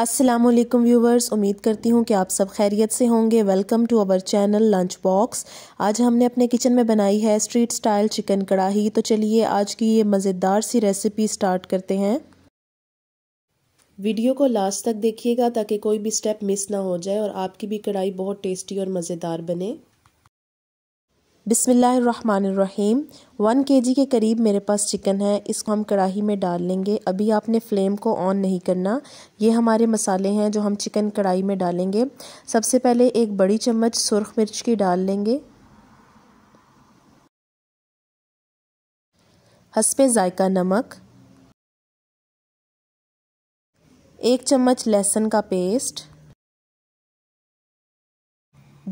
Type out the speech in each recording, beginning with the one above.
अस्सलाम वालेकुम व्यूवर्स उम्मीद करती हूँ कि आप सब खैरियत से होंगे welcome to our channel lunch box आज हमने अपने किचन में बनाई है स्ट्रीट स्टाइल चिकन कढ़ाई तो चलिए आज की ये मज़ेदार सी रेसिपी स्टार्ट करते हैं वीडियो को लास्ट तक देखिएगा ताकि कोई भी स्टेप मिस ना हो जाए और आपकी भी कढ़ाई बहुत टेस्टी और मज़ेदार बने बिसमीम वन के जी के करीब मेरे पास चिकन है इसको हम कढ़ाई में डाल लेंगे अभी आपने फ्लेम को ऑन नहीं करना ये हमारे मसाले हैं जो हम चिकन कढ़ाई में डालेंगे सबसे पहले एक बड़ी चम्मच सुरख मिर्च की डाल लेंगे हसपे जायका नमक एक चम्मच लहसुन का पेस्ट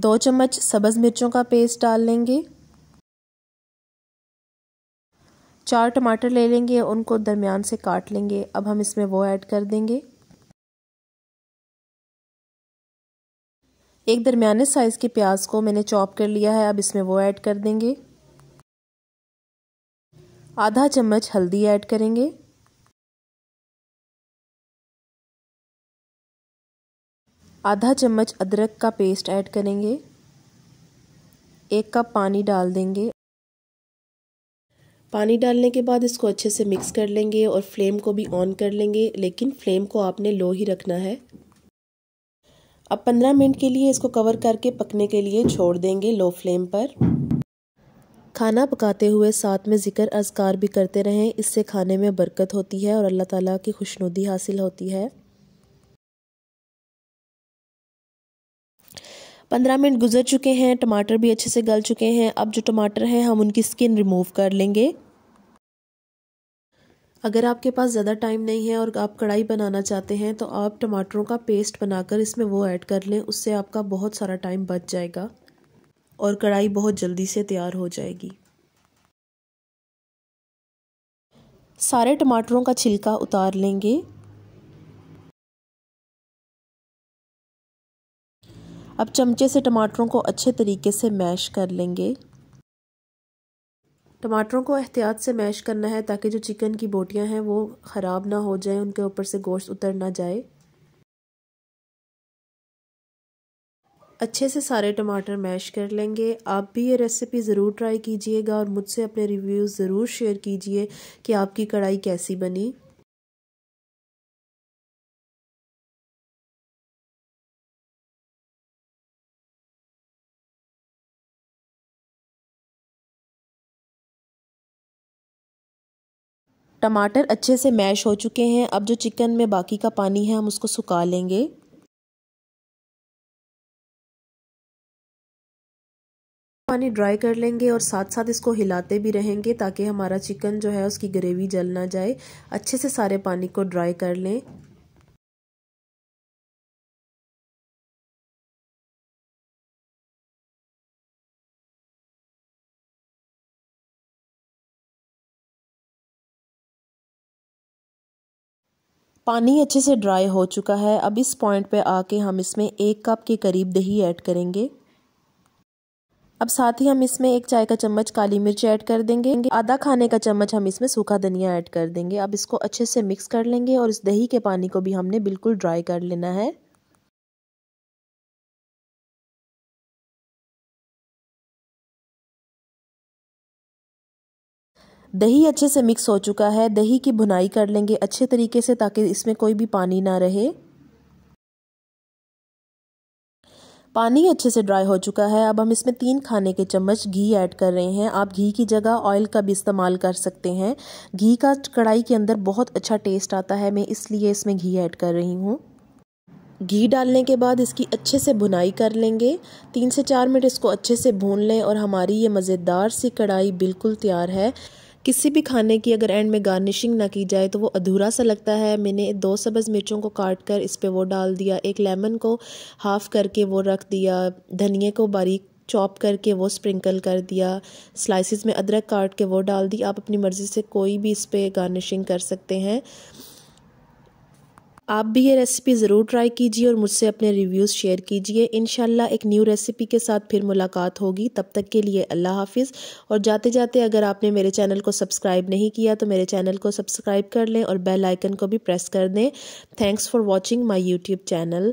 दो चम्मच सब्ज़ मिर्चों का पेस्ट डाल लेंगे चार टमाटर ले लेंगे उनको दरमियान से काट लेंगे अब हम इसमें वो ऐड कर देंगे एक दरमियाने साइज़ के प्याज को मैंने चॉप कर लिया है अब इसमें वो ऐड कर देंगे आधा चम्मच हल्दी ऐड करेंगे आधा चम्मच अदरक का पेस्ट ऐड करेंगे एक कप पानी डाल देंगे पानी डालने के बाद इसको अच्छे से मिक्स कर लेंगे और फ्लेम को भी ऑन कर लेंगे लेकिन फ्लेम को आपने लो ही रखना है अब 15 मिनट के लिए इसको कवर करके पकने के लिए छोड़ देंगे लो फ्लेम पर खाना पकाते हुए साथ में ज़िक्र अजकार भी करते रहें इससे खाने में बरकत होती है और अल्लाह ताला की खुशनुदी हासिल होती है पंद्रह मिनट गुजर चुके हैं टमाटर भी अच्छे से गल चुके हैं अब जो टमाटर हैं हम उनकी स्किन रिमूव कर लेंगे अगर आपके पास ज़्यादा टाइम नहीं है और आप कढ़ाई बनाना चाहते हैं तो आप टमाटरों का पेस्ट बनाकर इसमें वो ऐड कर लें उससे आपका बहुत सारा टाइम बच जाएगा और कढ़ाई बहुत जल्दी से तैयार हो जाएगी सारे टमाटरों का छिलका उतार लेंगे अब चमचे से टमाटरों को अच्छे तरीके से मैश कर लेंगे टमाटरों को एहतियात से मैश करना है ताकि जो चिकन की बोटियां हैं वो ख़राब ना हो जाएं उनके ऊपर से गोश्त उतर ना जाए अच्छे से सारे टमाटर मैश कर लेंगे आप भी ये रेसिपी ज़रूर ट्राई कीजिएगा और मुझसे अपने रिव्यूज़ ज़रूर शेयर कीजिए कि आपकी कढ़ाई कैसी बनी टमाटर अच्छे से मैश हो चुके हैं अब जो चिकन में बाकी का पानी है हम उसको सुखा लेंगे पानी ड्राई कर लेंगे और साथ साथ इसको हिलाते भी रहेंगे ताकि हमारा चिकन जो है उसकी ग्रेवी जल ना जाए अच्छे से सारे पानी को ड्राई कर लें पानी अच्छे से ड्राई हो चुका है अब इस पॉइंट पे आके हम इसमें एक कप के करीब दही ऐड करेंगे अब साथ ही हम इसमें एक चाय का चम्मच काली मिर्च ऐड कर देंगे आधा खाने का चम्मच हम इसमें सूखा धनिया ऐड कर देंगे अब इसको अच्छे से मिक्स कर लेंगे और इस दही के पानी को भी हमने बिल्कुल ड्राई कर लेना है दही अच्छे से मिक्स हो चुका है दही की भुनाई कर लेंगे अच्छे तरीके से ताकि इसमें कोई भी पानी ना रहे पानी अच्छे से ड्राई हो चुका है अब हम इसमें तीन खाने के चम्मच घी ऐड कर रहे हैं आप घी की जगह ऑयल का भी इस्तेमाल कर सकते हैं घी का कढ़ाई के अंदर बहुत अच्छा टेस्ट आता है मैं इसलिए इसमें घी ऐड कर रही हूँ घी डालने के बाद इसकी अच्छे से भुनाई कर लेंगे तीन से चार मिनट इसको अच्छे से भून लें और हमारी ये मज़ेदार सी कढ़ाई बिल्कुल तैयार है किसी भी खाने की अगर एंड में गार्निशिंग ना की जाए तो वो अधूरा सा लगता है मैंने दो सब्ज़ मिर्चों को काट कर इस पर वो डाल दिया एक लेमन को हाफ़ करके वो रख दिया धनिए को बारीक चॉप करके वो स्प्रिंकल कर दिया स्लाइसिस में अदरक काट के वो डाल दी आप अपनी मर्ज़ी से कोई भी इस पर गार्निशिंग कर सकते हैं आप भी ये रेसिपी ज़रूर ट्राई कीजिए और मुझसे अपने रिव्यूज़ शेयर कीजिए इन एक न्यू रेसिपी के साथ फिर मुलाकात होगी तब तक के लिए अल्लाह हाफिज़ और जाते जाते अगर आपने मेरे चैनल को सब्सक्राइब नहीं किया तो मेरे चैनल को सब्सक्राइब कर लें और बेल आइकन को भी प्रेस कर दें thanks for watching my YouTube channel